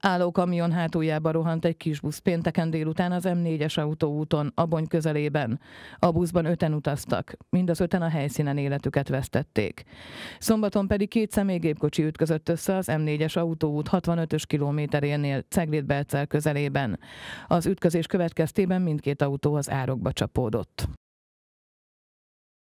Álló kamion hátuljába rohant egy kis busz pénteken délután az M4-es autóúton, Abony közelében. A buszban öten utaztak, mind az öten a helyszínen életüket vesztették. Szombaton pedig két személygépkocsi ütközött össze az M4-es autóút 65-ös kilométerénél Cegléd közelében. Az ütközés következtében mindkét autó az árokba csapódott.